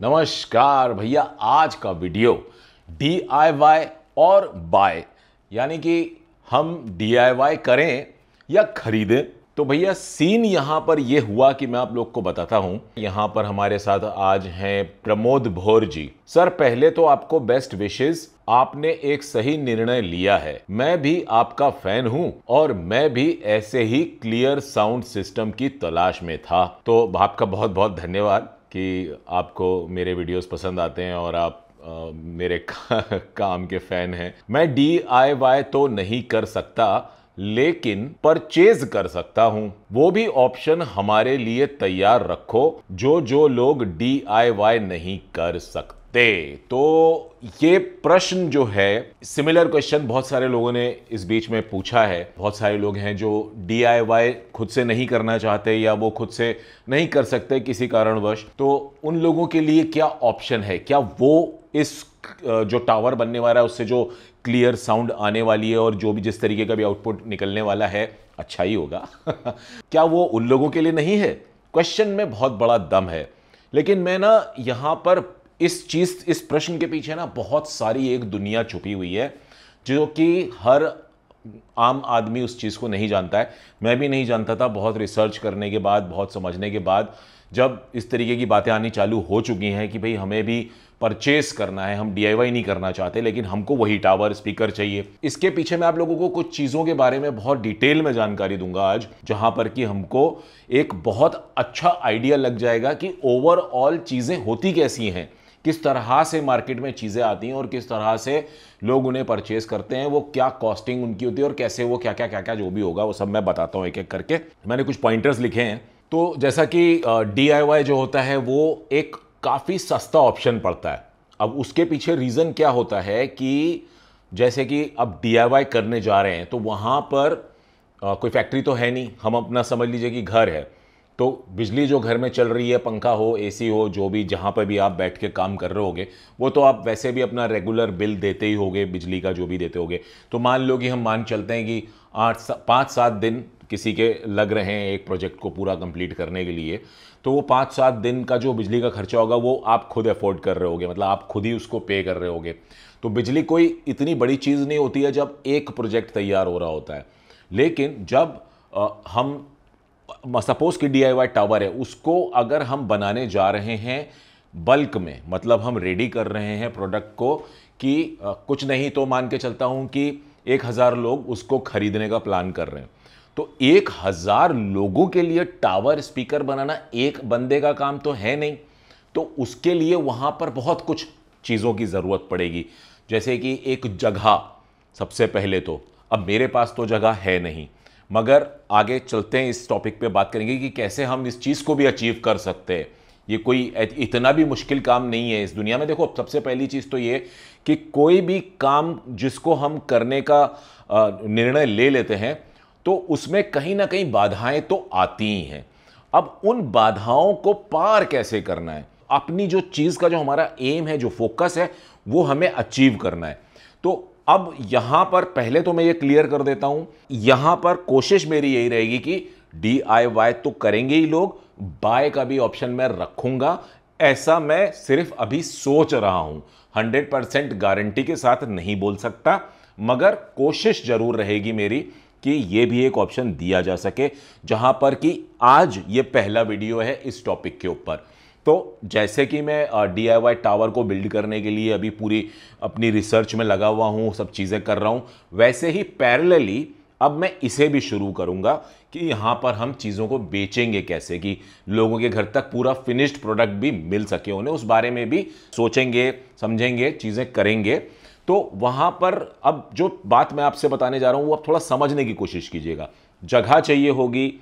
नमस्कार भैया आज का वीडियो डी और बाय यानी कि हम डी करें या खरीदें तो भैया सीन यहाँ पर ये हुआ कि मैं आप लोग को बताता हूँ यहाँ पर हमारे साथ आज हैं प्रमोद भोर जी सर पहले तो आपको बेस्ट विशेष आपने एक सही निर्णय लिया है मैं भी आपका फैन हूँ और मैं भी ऐसे ही क्लियर साउंड सिस्टम की तलाश में था तो आपका बहुत बहुत धन्यवाद कि आपको मेरे वीडियोस पसंद आते हैं और आप आ, मेरे का, काम के फ़ैन हैं मैं डी आई वाई तो नहीं कर सकता लेकिन परचेज कर सकता हूँ वो भी ऑप्शन हमारे लिए तैयार रखो जो जो लोग डी आई वाई नहीं कर सकते ते तो ये प्रश्न जो है सिमिलर क्वेश्चन बहुत सारे लोगों ने इस बीच में पूछा है बहुत सारे लोग हैं जो डी खुद से नहीं करना चाहते या वो खुद से नहीं कर सकते किसी कारणवश तो उन लोगों के लिए क्या ऑप्शन है क्या वो इस जो टावर बनने वाला है उससे जो क्लियर साउंड आने वाली है और जो भी जिस तरीके का भी आउटपुट निकलने वाला है अच्छा ही होगा क्या वो उन लोगों के लिए नहीं है क्वेश्चन में बहुत बड़ा दम है लेकिन मैं ना यहाँ पर इस चीज़ इस प्रश्न के पीछे ना बहुत सारी एक दुनिया छुपी हुई है जो कि हर आम आदमी उस चीज़ को नहीं जानता है मैं भी नहीं जानता था बहुत रिसर्च करने के बाद बहुत समझने के बाद जब इस तरीके की बातें आनी चालू हो चुकी हैं कि भाई हमें भी परचेस करना है हम डी नहीं करना चाहते लेकिन हमको वही टावर स्पीकर चाहिए इसके पीछे मैं आप लोगों को कुछ चीज़ों के बारे में बहुत डिटेल में जानकारी दूंगा आज जहां पर कि हमको एक बहुत अच्छा आइडिया लग जाएगा कि ओवरऑल चीज़ें होती कैसी हैं किस तरह से मार्केट में चीज़ें आती हैं और किस तरह से लोग उन्हें परचेज करते हैं वो क्या कॉस्टिंग उनकी होती है और कैसे वो क्या क्या क्या क्या जो भी होगा वो सब मैं बताता हूँ एक एक करके मैंने कुछ पॉइंटर्स लिखे हैं तो जैसा कि डी जो होता है वो एक काफ़ी सस्ता ऑप्शन पड़ता है अब उसके पीछे रीज़न क्या होता है कि जैसे कि अब डी करने जा रहे हैं तो वहाँ पर कोई फैक्ट्री तो है नहीं हम अपना समझ लीजिए कि घर है तो बिजली जो घर में चल रही है पंखा हो एसी हो जो भी जहाँ पर भी आप बैठ के काम कर रहे होगे वो तो आप वैसे भी अपना रेगुलर बिल देते ही होगे बिजली का जो भी देते होगे तो मान लो कि हम मान चलते हैं कि आठ सा, पाँच सात दिन किसी के लग रहे हैं एक प्रोजेक्ट को पूरा कंप्लीट करने के लिए तो वो पाँच सात दिन का जो बिजली का खर्चा होगा वो आप खुद अफोर्ड कर रहे होगे मतलब आप खुद ही उसको पे कर रहे होगे तो बिजली कोई इतनी बड़ी चीज़ नहीं होती है जब एक प्रोजेक्ट तैयार हो रहा होता है लेकिन जब आ, हम सपोज की डी टावर है उसको अगर हम बनाने जा रहे हैं बल्क में मतलब हम रेडी कर रहे हैं प्रोडक्ट को कि आ, कुछ नहीं तो मान के चलता हूँ कि एक हज़ार लोग उसको खरीदने का प्लान कर रहे हैं तो एक हज़ार लोगों के लिए टावर स्पीकर बनाना एक बंदे का काम तो है नहीं तो उसके लिए वहाँ पर बहुत कुछ चीज़ों की ज़रूरत पड़ेगी जैसे कि एक जगह सबसे पहले तो अब मेरे पास तो जगह है नहीं मगर आगे चलते हैं इस टॉपिक पे बात करेंगे कि कैसे हम इस चीज़ को भी अचीव कर सकते हैं ये कोई इतना भी मुश्किल काम नहीं है इस दुनिया में देखो अब सबसे पहली चीज़ तो ये कि कोई भी काम जिसको हम करने का निर्णय ले लेते हैं तो उसमें कहीं ना कहीं बाधाएं तो आती ही हैं अब उन बाधाओं को पार कैसे करना है अपनी जो चीज़ का जो हमारा एम है जो फोकस है वो हमें अचीव करना है तो अब यहाँ पर पहले तो मैं ये क्लियर कर देता हूँ यहाँ पर कोशिश मेरी यही रहेगी कि डी तो करेंगे ही लोग बाय का भी ऑप्शन मैं रखूँगा ऐसा मैं सिर्फ अभी सोच रहा हूँ 100 परसेंट गारंटी के साथ नहीं बोल सकता मगर कोशिश जरूर रहेगी मेरी कि ये भी एक ऑप्शन दिया जा सके जहाँ पर कि आज ये पहला वीडियो है इस टॉपिक के ऊपर तो जैसे कि मैं डी टावर को बिल्ड करने के लिए अभी पूरी अपनी रिसर्च में लगा हुआ हूँ सब चीज़ें कर रहा हूँ वैसे ही पैरेलली अब मैं इसे भी शुरू करूँगा कि यहाँ पर हम चीज़ों को बेचेंगे कैसे कि लोगों के घर तक पूरा फिनिश्ड प्रोडक्ट भी मिल सके उन्हें उस बारे में भी सोचेंगे समझेंगे चीज़ें करेंगे तो वहाँ पर अब जो बात मैं आपसे बताने जा रहा हूँ वो आप थोड़ा समझने की कोशिश कीजिएगा जगह चाहिए होगी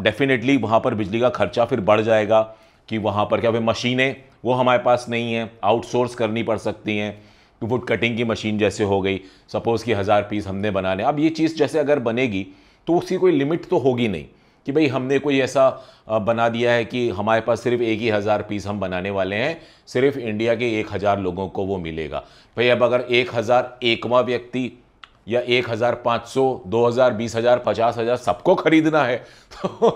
डेफिनेटली वहाँ पर बिजली का खर्चा फिर बढ़ जाएगा कि वहाँ पर क्या भाई मशीनें वो हमारे पास नहीं हैं आउटसोर्स करनी पड़ सकती हैं वुड तो कटिंग की मशीन जैसे हो गई सपोज़ कि हज़ार पीस हमने बनाने अब ये चीज़ जैसे अगर बनेगी तो उसकी कोई लिमिट तो होगी नहीं कि भाई हमने कोई ऐसा बना दिया है कि हमारे पास सिर्फ एक ही हज़ार पीस हम बनाने वाले हैं सिर्फ इंडिया के एक हज़ार लोगों को वो मिलेगा भाई अब अगर एक हज़ार एकवा व्यक्ति या एक हज़ार पाँच सौ दो हज़ार बीस हज़ार पचास हज़ार सबको ख़रीदना है तो,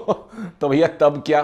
तो भैया तब क्या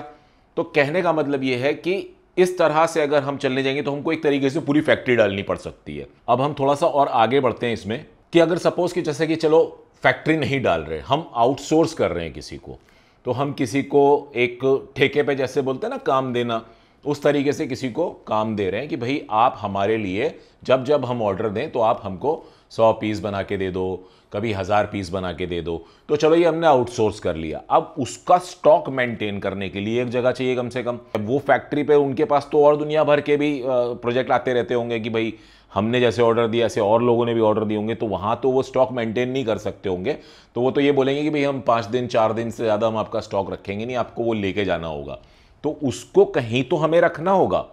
तो कहने का मतलब यह है कि इस तरह से अगर हम चलने जाएंगे तो हमको एक तरीके से पूरी फैक्ट्री डालनी पड़ सकती है अब हम थोड़ा सा और आगे बढ़ते हैं इसमें कि अगर सपोज कि जैसे कि चलो फैक्ट्री नहीं डाल रहे हम आउटसोर्स कर रहे हैं किसी को तो हम किसी को एक ठेके पे जैसे बोलते हैं ना काम देना उस तरीके से किसी को काम दे रहे हैं कि भाई आप हमारे लिए जब जब हम ऑर्डर दें तो आप हमको सौ पीस बना के दे दो कभी हज़ार पीस बना के दे दो तो चलो ये हमने आउटसोर्स कर लिया अब उसका स्टॉक मेंटेन करने के लिए एक जगह चाहिए कम से कम वो फैक्ट्री पे उनके पास तो और दुनिया भर के भी प्रोजेक्ट आते रहते होंगे कि भाई हमने जैसे ऑर्डर दिया ऐसे और लोगों ने भी ऑर्डर दिए होंगे तो वहाँ तो वो स्टॉक मेंटेन नहीं कर सकते होंगे तो वो तो ये बोलेंगे कि भाई हम पाँच दिन चार दिन से ज़्यादा हम आपका स्टॉक रखेंगे नहीं आपको वो लेके जाना होगा तो उसको कहीं तो हमें रखना होगा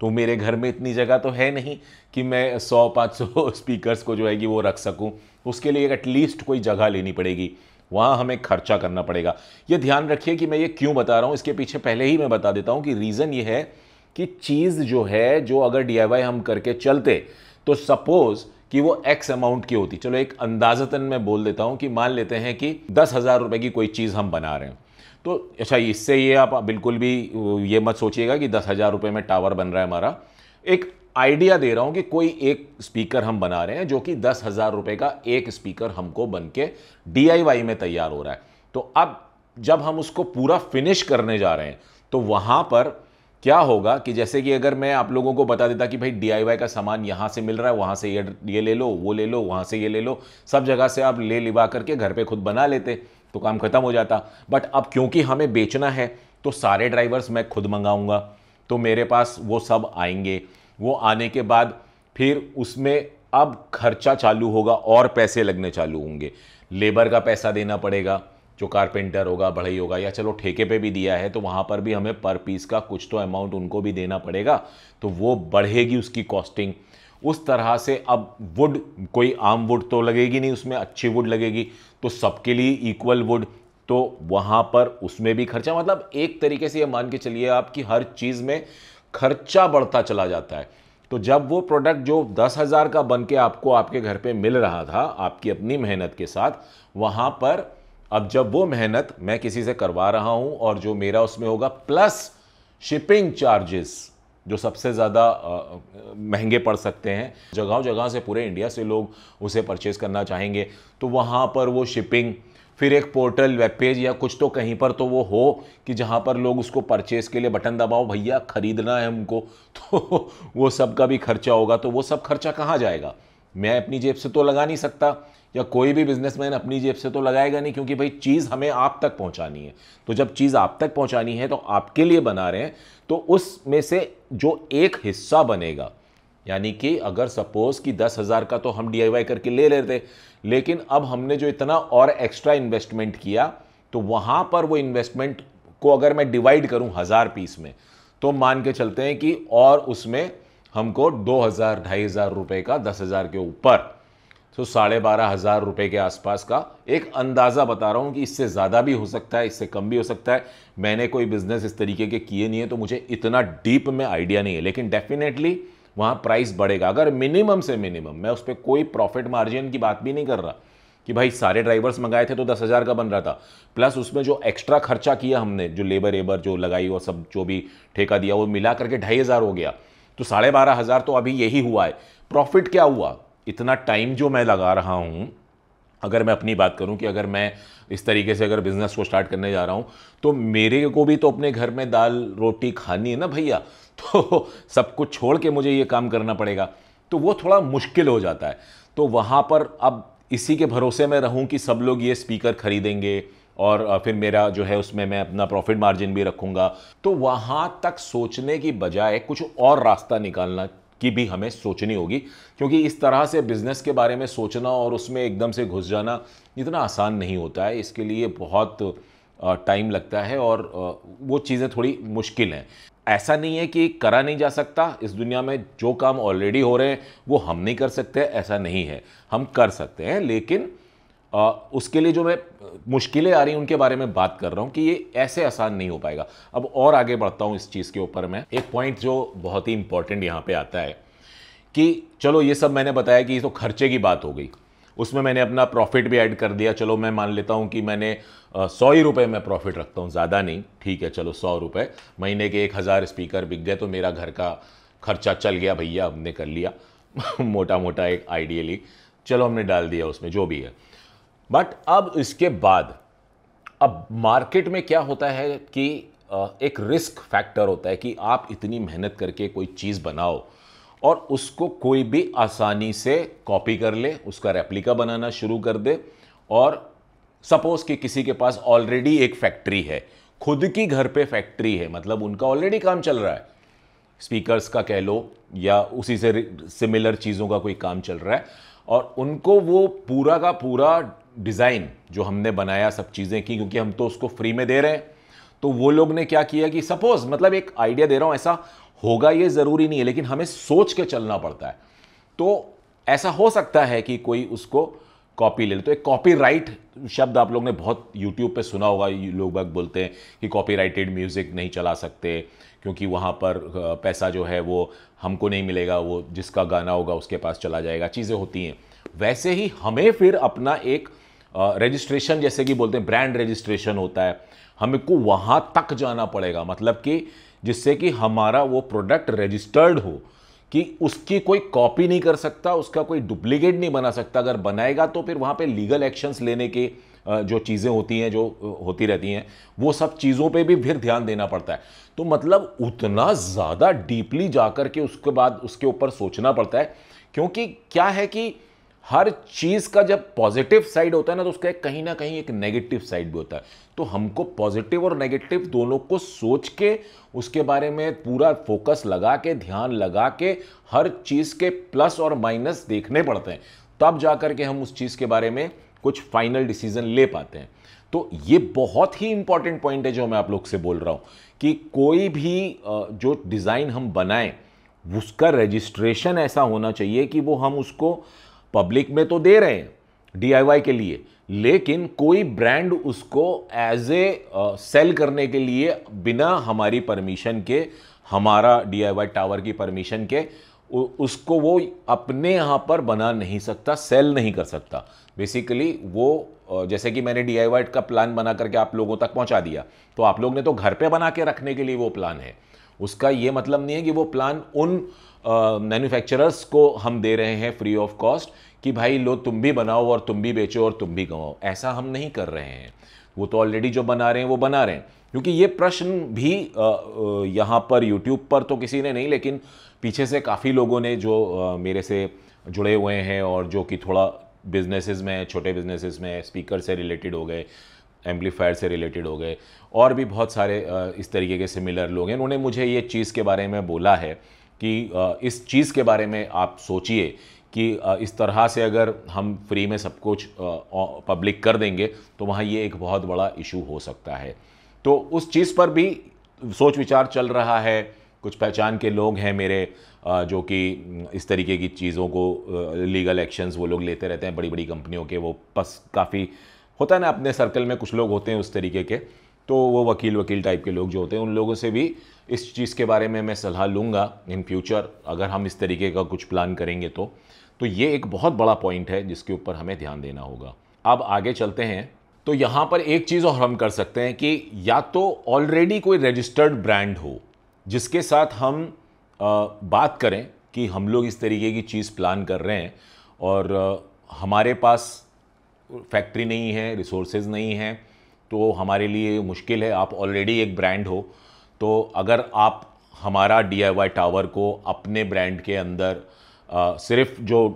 तो मेरे घर में इतनी जगह तो है नहीं कि मैं सौ पाँच सौ स्पीकर्स को जो है कि वो रख सकूं उसके लिए एटलीस्ट कोई जगह लेनी पड़ेगी वहाँ हमें खर्चा करना पड़ेगा ये ध्यान रखिए कि मैं ये क्यों बता रहा हूँ इसके पीछे पहले ही मैं बता देता हूँ कि रीज़न ये है कि चीज़ जो है जो अगर डी हम करके चलते तो सपोज़ कि वो एक्स अमाउंट की होती चलो एक अंदाजतन मैं बोल देता हूँ कि मान लेते हैं कि दस हज़ार रुपये की कोई चीज़ हम बना रहे हैं तो अच्छा इससे ये आप बिल्कुल भी ये मत सोचिएगा कि दस हज़ार रुपये में टावर बन रहा है हमारा एक आइडिया दे रहा हूँ कि कोई एक स्पीकर हम बना रहे हैं जो कि दस हज़ार रुपये का एक स्पीकर हमको बन के डी में तैयार हो रहा है तो अब जब हम उसको पूरा फिनिश करने जा रहे हैं तो वहाँ पर क्या होगा कि जैसे कि अगर मैं आप लोगों को बता देता कि भाई डी का सामान यहाँ से मिल रहा है वहाँ से ये ये ले लो वो ले लो वहाँ से ये ले लो सब जगह से आप ले लिवा करके घर पे खुद बना लेते तो काम खत्म हो जाता बट अब क्योंकि हमें बेचना है तो सारे ड्राइवर्स मैं खुद मंगाऊंगा तो मेरे पास वो सब आएंगे वो आने के बाद फिर उसमें अब खर्चा चालू होगा और पैसे लगने चालू होंगे लेबर का पैसा देना पड़ेगा जो कारपेंटर होगा बढ़ई होगा या चलो ठेके पे भी दिया है तो वहाँ पर भी हमें पर पीस का कुछ तो अमाउंट उनको भी देना पड़ेगा तो वो बढ़ेगी उसकी कॉस्टिंग उस तरह से अब वुड कोई आम वुड तो लगेगी नहीं उसमें अच्छी वुड लगेगी तो सबके लिए इक्वल वुड तो वहां पर उसमें भी खर्चा मतलब एक तरीके से ये मान के चलिए आप कि हर चीज़ में खर्चा बढ़ता चला जाता है तो जब वो प्रोडक्ट जो दस हज़ार का बन के आपको आपके घर पे मिल रहा था आपकी अपनी मेहनत के साथ वहां पर अब जब वो मेहनत मैं किसी से करवा रहा हूँ और जो मेरा उसमें होगा प्लस शिपिंग चार्जेस जो सबसे ज़्यादा महंगे पड़ सकते हैं जगहों जगह से पूरे इंडिया से लोग उसे परचेज़ करना चाहेंगे तो वहाँ पर वो शिपिंग फिर एक पोर्टल वेब पेज या कुछ तो कहीं पर तो वो हो कि जहाँ पर लोग उसको परचेज़ के लिए बटन दबाओ भैया ख़रीदना है हमको तो वो सब का भी खर्चा होगा तो वो सब खर्चा कहाँ जाएगा मैं अपनी जेब से तो लगा नहीं सकता या कोई भी बिजनेसमैन अपनी जेब से तो लगाएगा नहीं क्योंकि भाई चीज़ हमें आप तक पहुंचानी है तो जब चीज़ आप तक पहुंचानी है तो आपके लिए बना रहे हैं तो उसमें से जो एक हिस्सा बनेगा यानी कि अगर सपोज कि दस हज़ार का तो हम डी करके ले लेते लेकिन अब हमने जो इतना और एक्स्ट्रा इन्वेस्टमेंट किया तो वहां पर वो इन्वेस्टमेंट को अगर मैं डिवाइड करूं हज़ार पीस में तो मान के चलते हैं कि और उसमें हमको दो हज़ार ढाई हज़ार रुपये का दस हज़ार के ऊपर तो साढ़े बारह हज़ार रुपये के आसपास का एक अंदाज़ा बता रहा हूँ कि इससे ज़्यादा भी हो सकता है इससे कम भी हो सकता है मैंने कोई बिज़नेस इस तरीके के किए नहीं है तो मुझे इतना डीप में आइडिया नहीं है लेकिन डेफिनेटली वहाँ प्राइस बढ़ेगा अगर मिनिमम से मिनिमम मैं उस पर कोई प्रॉफिट मार्जिन की बात भी नहीं कर रहा कि भाई सारे ड्राइवर्स मंगाए थे तो दस हज़ार का बन रहा था प्लस उसमें जो एक्स्ट्रा खर्चा किया हमने जो लेबर एबर जो लगाई और सब जो भी ठेका दिया वो मिला करके ढाई हज़ार हो गया तो साढ़े बारह हज़ार तो अभी यही हुआ है प्रॉफिट क्या हुआ इतना टाइम जो मैं लगा रहा हूँ अगर मैं अपनी बात करूँ कि अगर मैं इस तरीके से अगर बिज़नेस को स्टार्ट करने जा रहा हूँ तो मेरे को भी तो अपने घर में दाल रोटी खानी है ना भैया तो सब कुछ छोड़ के मुझे ये काम करना पड़ेगा तो वो थोड़ा मुश्किल हो जाता है तो वहाँ पर अब इसी के भरोसे में रहूँ कि सब लोग ये स्पीकर खरीदेंगे और फिर मेरा जो है उसमें मैं अपना प्रॉफिट मार्जिन भी रखूँगा तो वहाँ तक सोचने की बजाय कुछ और रास्ता निकालना की भी हमें सोचनी होगी क्योंकि इस तरह से बिज़नेस के बारे में सोचना और उसमें एकदम से घुस जाना इतना आसान नहीं होता है इसके लिए बहुत टाइम लगता है और वो चीज़ें थोड़ी मुश्किल हैं ऐसा नहीं है कि करा नहीं जा सकता इस दुनिया में जो काम ऑलरेडी हो रहे हैं वो हम नहीं कर सकते ऐसा नहीं है हम कर सकते हैं लेकिन आ, उसके लिए जो मैं मुश्किलें आ रही उनके बारे में बात कर रहा हूँ कि ये ऐसे आसान नहीं हो पाएगा अब और आगे बढ़ता हूँ इस चीज़ के ऊपर मैं एक पॉइंट जो बहुत ही इंपॉर्टेंट यहाँ पे आता है कि चलो ये सब मैंने बताया कि ये तो खर्चे की बात हो गई उसमें मैंने अपना प्रॉफिट भी ऐड कर दिया चलो मैं मान लेता हूँ कि मैंने सौ ही रुपये में प्रॉफिट रखता हूँ ज़्यादा नहीं ठीक है चलो सौ रुपये महीने के एक हज़ार स्पीकर बिक गए तो मेरा घर का खर्चा चल गया भैया हमने कर लिया मोटा मोटा एक आइडियली चलो हमने डाल दिया उसमें जो भी है बट अब इसके बाद अब मार्केट में क्या होता है कि एक रिस्क फैक्टर होता है कि आप इतनी मेहनत करके कोई चीज़ बनाओ और उसको कोई भी आसानी से कॉपी कर ले उसका रेप्लिका बनाना शुरू कर दे और सपोज़ कि किसी के पास ऑलरेडी एक फैक्ट्री है खुद की घर पे फैक्ट्री है मतलब उनका ऑलरेडी काम चल रहा है स्पीकर्स का कह लो या उसी से सिमिलर चीज़ों का कोई काम चल रहा है और उनको वो पूरा का पूरा डिज़ाइन जो हमने बनाया सब चीज़ें की क्योंकि हम तो उसको फ्री में दे रहे हैं तो वो लोग ने क्या किया कि सपोज मतलब एक आइडिया दे रहा हूँ ऐसा होगा ये ज़रूरी नहीं है लेकिन हमें सोच के चलना पड़ता है तो ऐसा हो सकता है कि कोई उसको कॉपी ले ले तो एक कॉपी राइट शब्द आप लोग ने बहुत यूट्यूब पे सुना होगा लोग बाग बोलते हैं कि कॉपी राइटेड म्यूज़िक नहीं चला सकते क्योंकि वहाँ पर पैसा जो है वो हमको नहीं मिलेगा वो जिसका गाना होगा उसके पास चला जाएगा चीज़ें होती हैं वैसे ही हमें फिर अपना एक रजिस्ट्रेशन जैसे कि बोलते हैं ब्रांड रजिस्ट्रेशन होता है हमें को वहाँ तक जाना पड़ेगा मतलब कि जिससे कि हमारा वो प्रोडक्ट रजिस्टर्ड हो कि उसकी कोई कॉपी नहीं कर सकता उसका कोई डुप्लीकेट नहीं बना सकता अगर बनाएगा तो फिर वहाँ पे लीगल एक्शंस लेने के जो चीज़ें होती हैं जो होती रहती हैं वो सब चीज़ों पे भी फिर ध्यान देना पड़ता है तो मतलब उतना ज़्यादा डीपली जा कर के उसके बाद उसके ऊपर सोचना पड़ता है क्योंकि क्या है कि हर चीज़ का जब पॉजिटिव साइड होता है ना तो उसका कहीं ना कहीं एक नेगेटिव साइड भी होता है तो हमको पॉजिटिव और नेगेटिव दोनों को सोच के उसके बारे में पूरा फोकस लगा के ध्यान लगा के हर चीज़ के प्लस और माइनस देखने पड़ते हैं तब जाकर के हम उस चीज़ के बारे में कुछ फाइनल डिसीजन ले पाते हैं तो ये बहुत ही इंपॉर्टेंट पॉइंट है जो मैं आप लोग से बोल रहा हूँ कि कोई भी जो डिज़ाइन हम बनाएं उसका रजिस्ट्रेशन ऐसा होना चाहिए कि वो हम उसको पब्लिक में तो दे रहे हैं डीआईवाई के लिए लेकिन कोई ब्रांड उसको एज ए सेल करने के लिए बिना हमारी परमिशन के हमारा डीआईवाई टावर की परमिशन के उसको वो अपने यहाँ पर बना नहीं सकता सेल नहीं कर सकता बेसिकली वो जैसे कि मैंने डी का प्लान बना करके आप लोगों तक पहुँचा दिया तो आप लोग ने तो घर पे बना के रखने के लिए वो प्लान है उसका ये मतलब नहीं है कि वो प्लान उन मैन्युफैक्चरर्स को हम दे रहे हैं फ्री ऑफ कॉस्ट कि भाई लो तुम भी बनाओ और तुम भी बेचो और तुम भी कमाओ ऐसा हम नहीं कर रहे हैं वो तो ऑलरेडी जो बना रहे हैं वो बना रहे हैं क्योंकि ये प्रश्न भी यहाँ पर यूट्यूब पर तो किसी ने नहीं लेकिन पीछे से काफ़ी लोगों ने जो मेरे से जुड़े हुए हैं और जो कि थोड़ा बिजनेसेस में छोटे बिजनेसेस में स्पीकर से रिलेटेड हो गए एम्पलीफायर से रिलेटेड हो गए और भी बहुत सारे इस तरीके के सिमिलर लोग हैं उन्होंने मुझे ये चीज़ के बारे में बोला है कि इस चीज़ के बारे में आप सोचिए कि इस तरह से अगर हम फ्री में सब कुछ पब्लिक कर देंगे तो वहाँ ये एक बहुत बड़ा इशू हो सकता है तो उस चीज़ पर भी सोच विचार चल रहा है कुछ पहचान के लोग हैं मेरे जो कि इस तरीके की चीज़ों को लीगल एक्शंस वो लोग लेते रहते हैं बड़ी बड़ी कंपनियों के वो पस काफ़ी होता है ना अपने सर्कल में कुछ लोग होते हैं उस तरीके के तो वो वकील वकील टाइप के लोग जो होते हैं उन लोगों से भी इस चीज़ के बारे में मैं सलाह लूँगा इन फ्यूचर अगर हम इस तरीके का कुछ प्लान करेंगे तो तो ये एक बहुत बड़ा पॉइंट है जिसके ऊपर हमें ध्यान देना होगा अब आगे चलते हैं तो यहाँ पर एक चीज़ और हम कर सकते हैं कि या तो ऑलरेडी कोई रजिस्टर्ड ब्रांड हो जिसके साथ हम आ, बात करें कि हम लोग इस तरीके की चीज़ प्लान कर रहे हैं और आ, हमारे पास फैक्ट्री नहीं है रिसोर्सेज नहीं है तो हमारे लिए मुश्किल है आप ऑलरेडी एक ब्रांड हो तो अगर आप हमारा डी टावर को अपने ब्रांड के अंदर आ, सिर्फ जो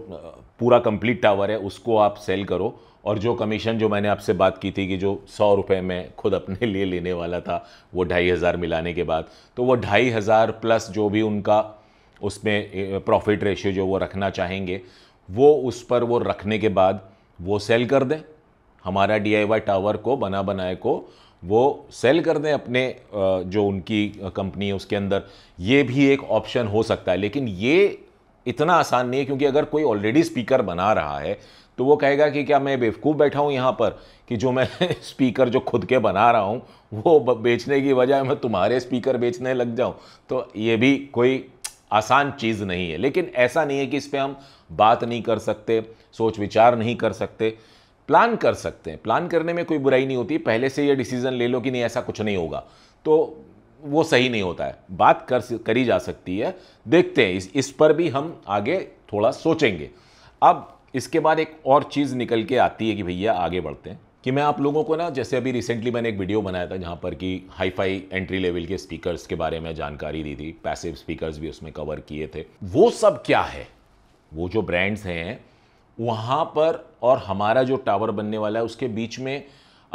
पूरा कंप्लीट टावर है उसको आप सेल करो और जो कमीशन जो मैंने आपसे बात की थी कि जो सौ रुपये में खुद अपने लिए लेने वाला था वो ढाई हज़ार मिलाने के बाद तो वो ढाई हज़ार प्लस जो भी उनका उसमें प्रॉफिट रेशियो जो वो रखना चाहेंगे वो उस पर वो रखने के बाद वो सेल कर दें हमारा डीआईवाई टावर को बना बनाए को वो सेल कर दें अपने जो उनकी कंपनी है उसके अंदर ये भी एक ऑप्शन हो सकता है लेकिन ये इतना आसान नहीं है क्योंकि अगर कोई ऑलरेडी स्पीकर बना रहा है तो वो कहेगा कि क्या मैं बेवकूफ़ बैठा हूँ यहाँ पर कि जो मैं स्पीकर जो खुद के बना रहा हूँ वो बेचने की बजाय मैं तुम्हारे स्पीकर बेचने लग जाऊँ तो ये भी कोई आसान चीज़ नहीं है लेकिन ऐसा नहीं है कि इस पर हम बात नहीं कर सकते सोच विचार नहीं कर सकते प्लान कर सकते हैं प्लान करने में कोई बुराई नहीं होती पहले से ये डिसीज़न ले लो कि नहीं ऐसा कुछ नहीं होगा तो वो सही नहीं होता है बात कर करी जा सकती है देखते हैं इस, इस पर भी हम आगे थोड़ा सोचेंगे अब इसके बाद एक और चीज़ निकल के आती है कि भैया आगे बढ़ते हैं कि मैं आप लोगों को ना जैसे अभी रिसेंटली मैंने एक वीडियो बनाया था जहाँ पर कि हाईफाई एंट्री लेवल के स्पीकर्स के बारे में जानकारी दी थी पैसिव स्पीकर्स भी उसमें कवर किए थे वो सब क्या है वो जो ब्रांड्स हैं वहाँ पर और हमारा जो टावर बनने वाला है उसके बीच में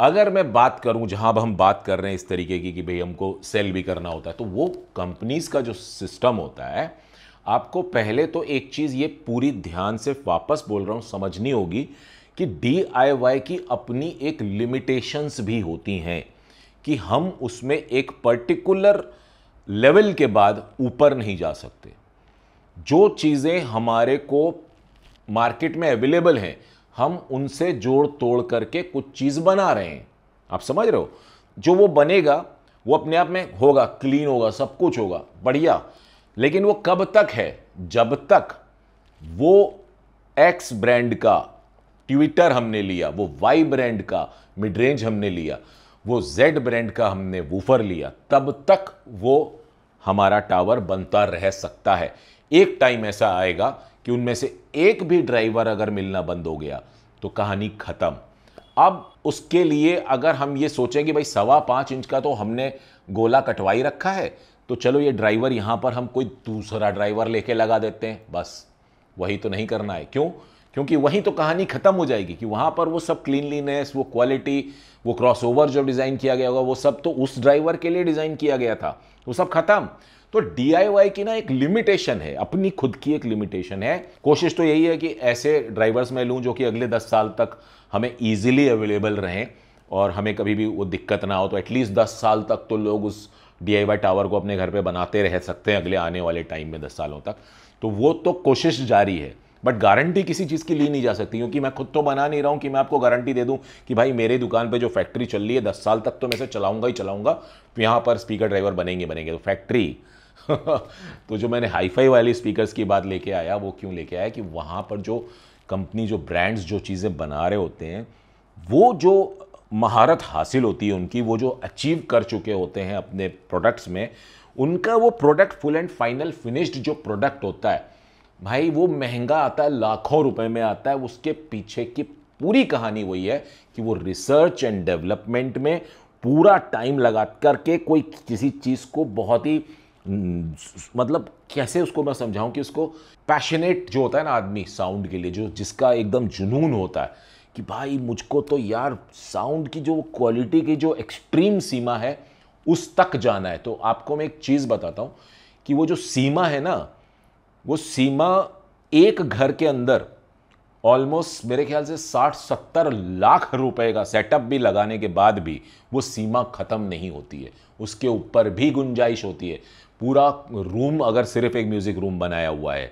अगर मैं बात करूं जहां अब हम बात कर रहे हैं इस तरीके की कि भाई हमको सेल भी करना होता है तो वो कंपनीज का जो सिस्टम होता है आपको पहले तो एक चीज़ ये पूरी ध्यान से वापस बोल रहा हूँ समझनी होगी कि डी की अपनी एक लिमिटेशंस भी होती हैं कि हम उसमें एक पर्टिकुलर लेवल के बाद ऊपर नहीं जा सकते जो चीज़ें हमारे को मार्केट में अवेलेबल हैं हम उनसे जोड़ तोड़ करके कुछ चीज़ बना रहे हैं आप समझ रहे हो जो वो बनेगा वो अपने आप में होगा क्लीन होगा सब कुछ होगा बढ़िया लेकिन वो कब तक है जब तक वो एक्स ब्रांड का ट्विटर हमने लिया वो वाई ब्रांड का मिड रेंज हमने लिया वो जेड ब्रांड का हमने वूफर लिया तब तक वो हमारा टावर बनता रह सकता है एक टाइम ऐसा आएगा कि उनमें से एक भी ड्राइवर अगर मिलना बंद हो गया तो कहानी ख़त्म अब उसके लिए अगर हम ये सोचें कि भाई सवा पाँच इंच का तो हमने गोला कटवाई रखा है तो चलो ये ड्राइवर यहाँ पर हम कोई दूसरा ड्राइवर लेके लगा देते हैं बस वही तो नहीं करना है क्यों क्योंकि वहीं तो कहानी खत्म हो जाएगी कि वहाँ पर वो सब क्लीनलीनेस वो क्वालिटी वो क्रॉसओवर जो डिज़ाइन किया गया होगा वो सब तो उस ड्राइवर के लिए डिज़ाइन किया गया था वो सब खत्म तो डी की ना एक लिमिटेशन है अपनी खुद की एक लिमिटेशन है कोशिश तो यही है कि ऐसे ड्राइवर्स मैं लूँ जो कि अगले दस साल तक हमें ईजिली अवेलेबल रहें और हमें कभी भी वो दिक्कत ना हो तो एटलीस्ट दस साल तक तो लोग उस डी टावर को अपने घर पे बनाते रह सकते हैं अगले आने वाले टाइम में दस सालों तक तो वो तो कोशिश जारी है बट गारंटी किसी चीज़ की ली नहीं जा सकती क्योंकि मैं खुद तो बना नहीं रहा हूँ कि मैं आपको गारंटी दे दूँ कि भाई मेरे दुकान पर जो फैक्ट्री चल रही है दस साल तक तो मैं इसे चलाऊंगा ही चलाऊंगा तो यहाँ पर स्पीकर ड्राइवर बनेंगे बनेंगे तो फैक्ट्री तो जो मैंने हाईफाई वाली स्पीकर्स की बात लेके आया वो क्यों लेके आया कि वहाँ पर जो कंपनी जो ब्रांड्स जो चीज़ें बना रहे होते हैं वो जो महारत हासिल होती है उनकी वो जो अचीव कर चुके होते हैं अपने प्रोडक्ट्स में उनका वो product full and final finished जो प्रोडक्ट होता है भाई वो महंगा आता है लाखों रुपए में आता है उसके पीछे की पूरी कहानी वही है कि वो रिसर्च एंड डेवलपमेंट में पूरा टाइम लगा करके कोई किसी चीज़ को बहुत ही हम्म, मतलब कैसे उसको मैं समझाऊं कि उसको पैशनेट जो होता है ना आदमी साउंड के लिए जो जिसका एकदम जुनून होता है कि भाई मुझको तो यार साउंड की जो क्वालिटी की जो एक्सट्रीम सीमा है उस तक जाना है तो आपको मैं एक चीज़ बताता हूँ कि वो जो सीमा है ना वो सीमा एक घर के अंदर ऑलमोस्ट मेरे ख्याल से 60-70 लाख रुपए का सेटअप भी लगाने के बाद भी वो सीमा ख़त्म नहीं होती है उसके ऊपर भी गुंजाइश होती है पूरा रूम अगर सिर्फ एक म्यूज़िक रूम बनाया हुआ है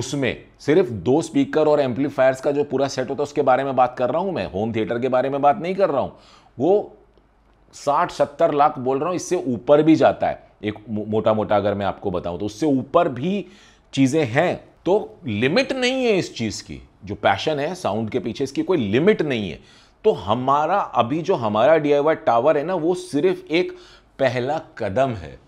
उसमें सिर्फ दो स्पीकर और एम्पलीफायर्स का जो पूरा सेट होता है उसके बारे में बात कर रहा हूँ मैं होम थिएटर के बारे में बात नहीं कर रहा हूँ वो साठ सत्तर लाख बोल रहा हूँ इससे ऊपर भी जाता है एक मोटा मोटा अगर मैं आपको बताऊँ तो उससे ऊपर भी चीज़ें हैं तो लिमिट नहीं है इस चीज़ की जो पैशन है साउंड के पीछे इसकी कोई लिमिट नहीं है तो हमारा अभी जो हमारा डी टावर है ना वो सिर्फ एक पहला कदम है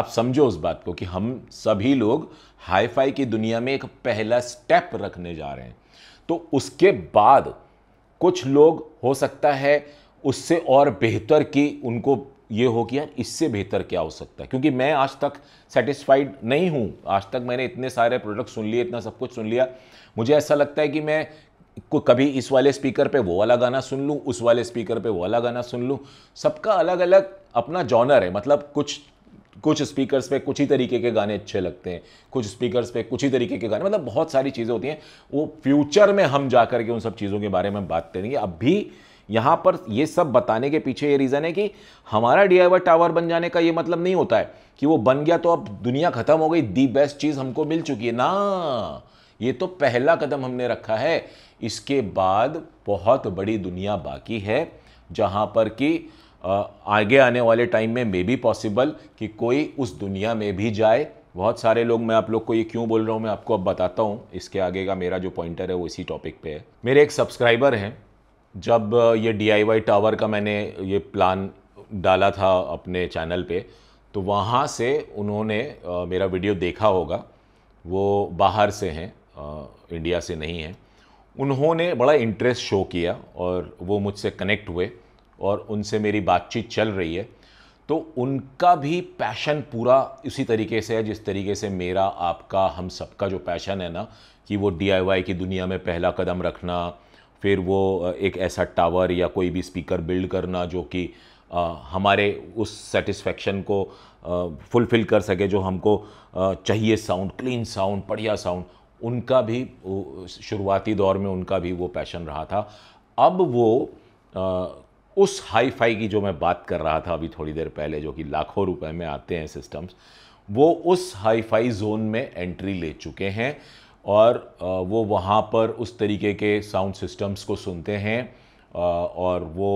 आप समझो उस बात को कि हम सभी लोग हाईफाई की दुनिया में एक पहला स्टेप रखने जा रहे हैं तो उसके बाद कुछ लोग हो सकता है उससे और बेहतर की उनको ये हो कि यार इससे बेहतर क्या हो सकता है क्योंकि मैं आज तक सेटिस्फाइड नहीं हूँ आज तक मैंने इतने सारे प्रोडक्ट सुन लिए इतना सब कुछ सुन लिया मुझे ऐसा लगता है कि मैं को कभी इस वाले स्पीकर पे वो वाला गाना सुन लूँ उस वाले स्पीकर पे वो वाला गाना सुन लूँ सबका अलग अलग अपना जॉनर है मतलब कुछ कुछ स्पीकर्स पे कुछ ही तरीके के गाने अच्छे लगते हैं कुछ स्पीकर्स पे कुछ ही तरीके के गाने मतलब बहुत सारी चीज़ें होती हैं वो फ्यूचर में हम जा करके उन सब चीज़ों के बारे में बात करेंगे अब भी यहाँ पर ये सब बताने के पीछे ये रीज़न है कि हमारा डी टावर बन जाने का ये मतलब नहीं होता है कि वो बन गया तो अब दुनिया ख़त्म हो गई दी बेस्ट चीज़ हमको मिल चुकी है ना ये तो पहला कदम हमने रखा है इसके बाद बहुत बड़ी दुनिया बाकी है जहां पर कि आगे आने वाले टाइम में मे बी पॉसिबल कि कोई उस दुनिया में भी जाए बहुत सारे लोग मैं आप लोग को ये क्यों बोल रहा हूँ मैं आपको अब बताता हूँ इसके आगे का मेरा जो पॉइंटर है वो इसी टॉपिक पे है मेरे एक सब्सक्राइबर हैं जब ये डी टावर का मैंने ये प्लान डाला था अपने चैनल पे तो वहाँ से उन्होंने मेरा वीडियो देखा होगा वो बाहर से हैं इंडिया से नहीं हैं उन्होंने बड़ा इंटरेस्ट शो किया और वो मुझसे कनेक्ट हुए और उनसे मेरी बातचीत चल रही है तो उनका भी पैशन पूरा इसी तरीके से है जिस तरीके से मेरा आपका हम सबका जो पैशन है ना कि वो डी की दुनिया में पहला कदम रखना फिर वो एक ऐसा टावर या कोई भी स्पीकर बिल्ड करना जो कि हमारे उस सेटिस्फेक्शन को फुलफ़िल कर सके जो हमको चाहिए साउंड क्लीन साउंड बढ़िया साउंड उनका भी शुरुआती दौर में उनका भी वो पैशन रहा था अब वो उस हाई फाई की जो मैं बात कर रहा था अभी थोड़ी देर पहले जो कि लाखों रुपए में आते हैं सिस्टम्स वो उस हाई फाई जोन में एंट्री ले चुके हैं और वो वहाँ पर उस तरीके के साउंड सिस्टम्स को सुनते हैं और वो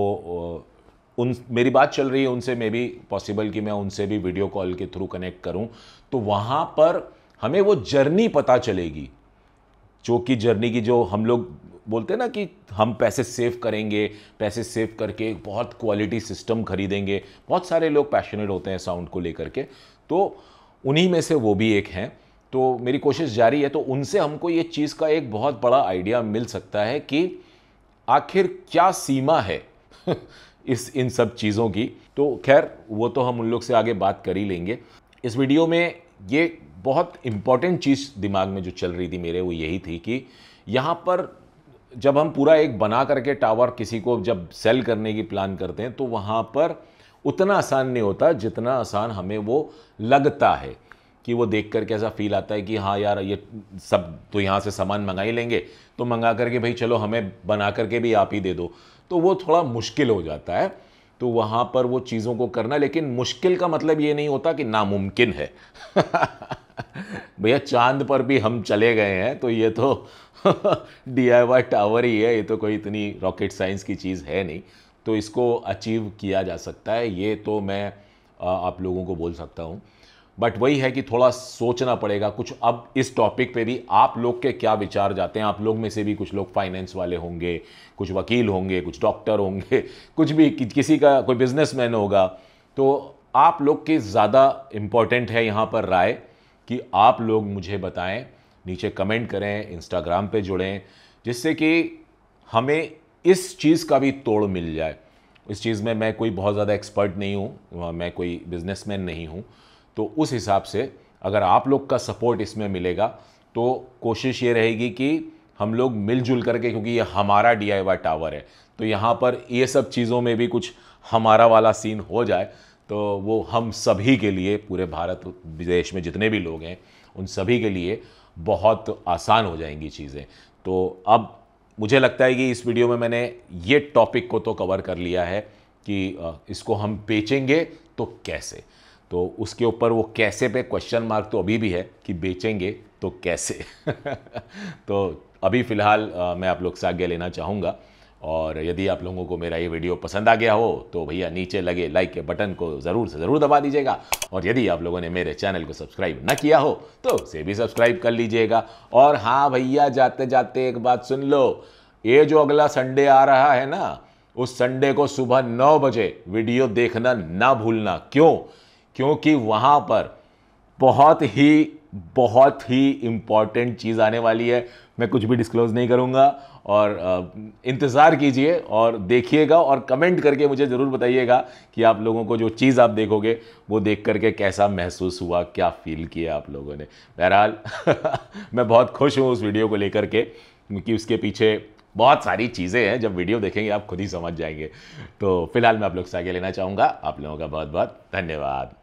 उन मेरी बात चल रही है उनसे मे भी पॉसिबल कि मैं उनसे भी वीडियो कॉल के थ्रू कनेक्ट करूं तो वहाँ पर हमें वो जर्नी पता चलेगी जो कि जर्नी की जो हम लोग बोलते हैं ना कि हम पैसे सेव करेंगे पैसे सेव करके बहुत क्वालिटी सिस्टम खरीदेंगे बहुत सारे लोग पैशनेट होते हैं साउंड को लेकर के तो उन्हीं में से वो भी एक हैं तो मेरी कोशिश जारी है तो उनसे हमको ये चीज़ का एक बहुत बड़ा आइडिया मिल सकता है कि आखिर क्या सीमा है इस इन सब चीज़ों की तो खैर वो तो हम उन लोग से आगे बात कर ही लेंगे इस वीडियो में ये बहुत इम्पॉर्टेंट चीज़ दिमाग में जो चल रही थी मेरे वो यही थी कि यहाँ पर जब हम पूरा एक बना करके टावर किसी को जब सेल करने की प्लान करते हैं तो वहाँ पर उतना आसान नहीं होता जितना आसान हमें वो लगता है कि वो देख करके ऐसा फील आता है कि हाँ यार ये सब तो यहाँ से सामान मंगा ही लेंगे तो मंगा करके भाई चलो हमें बना करके भी आप ही दे दो तो वो थोड़ा मुश्किल हो जाता है तो वहाँ पर वो चीज़ों को करना लेकिन मुश्किल का मतलब ये नहीं होता कि नामुमकिन है भैया चांद पर भी हम चले गए हैं तो ये तो डी टावर ही है ये तो कोई इतनी रॉकेट साइंस की चीज़ है नहीं तो इसको अचीव किया जा सकता है ये तो मैं आप लोगों को बोल सकता हूँ बट वही है कि थोड़ा सोचना पड़ेगा कुछ अब इस टॉपिक पे भी आप लोग के क्या विचार जाते हैं आप लोग में से भी कुछ लोग फाइनेंस वाले होंगे कुछ वकील होंगे कुछ डॉक्टर होंगे कुछ भी कि, किसी का कोई बिजनेसमैन होगा तो आप लोग के ज़्यादा इम्पॉर्टेंट है यहाँ पर राय कि आप लोग मुझे बताएं नीचे कमेंट करें इंस्टाग्राम पे जुड़ें जिससे कि हमें इस चीज़ का भी तोड़ मिल जाए इस चीज़ में मैं कोई बहुत ज़्यादा एक्सपर्ट नहीं हूँ मैं कोई बिजनेसमैन नहीं हूँ तो उस हिसाब से अगर आप लोग का सपोर्ट इसमें मिलेगा तो कोशिश ये रहेगी कि हम लोग मिलजुल करके क्योंकि ये हमारा डी टावर है तो यहाँ पर ये सब चीज़ों में भी कुछ हमारा वाला सीन हो जाए तो वो हम सभी के लिए पूरे भारत विदेश में जितने भी लोग हैं उन सभी के लिए बहुत आसान हो जाएंगी चीज़ें तो अब मुझे लगता है कि इस वीडियो में मैंने ये टॉपिक को तो कवर कर लिया है कि इसको हम बेचेंगे तो कैसे तो उसके ऊपर वो कैसे पे क्वेश्चन मार्क तो अभी भी है कि बेचेंगे तो कैसे तो अभी फ़िलहाल मैं आप लोग से आज्ञा लेना चाहूँगा और यदि आप लोगों को मेरा ये वीडियो पसंद आ गया हो तो भैया नीचे लगे लाइक के बटन को ज़रूर से ज़रूर दबा दीजिएगा और यदि आप लोगों ने मेरे चैनल को सब्सक्राइब ना किया हो तो उसे भी सब्सक्राइब कर लीजिएगा और हाँ भैया जाते जाते एक बात सुन लो ये जो अगला संडे आ रहा है ना उस संडे को सुबह नौ बजे वीडियो देखना ना भूलना क्यों क्योंकि वहाँ पर बहुत ही बहुत ही इंपॉर्टेंट चीज़ आने वाली है मैं कुछ भी डिस्क्लोज नहीं करूँगा और इंतज़ार कीजिए और देखिएगा और कमेंट करके मुझे ज़रूर बताइएगा कि आप लोगों को जो चीज़ आप देखोगे वो देख करके कैसा महसूस हुआ क्या फील किया आप लोगों ने बहरहाल मैं बहुत खुश हूँ उस वीडियो को लेकर के क्योंकि उसके पीछे बहुत सारी चीज़ें हैं जब वीडियो देखेंगे आप खुद ही समझ जाएंगे तो फिलहाल मैं आप लोग से आगे लेना चाहूँगा आप लोगों का बहुत बहुत धन्यवाद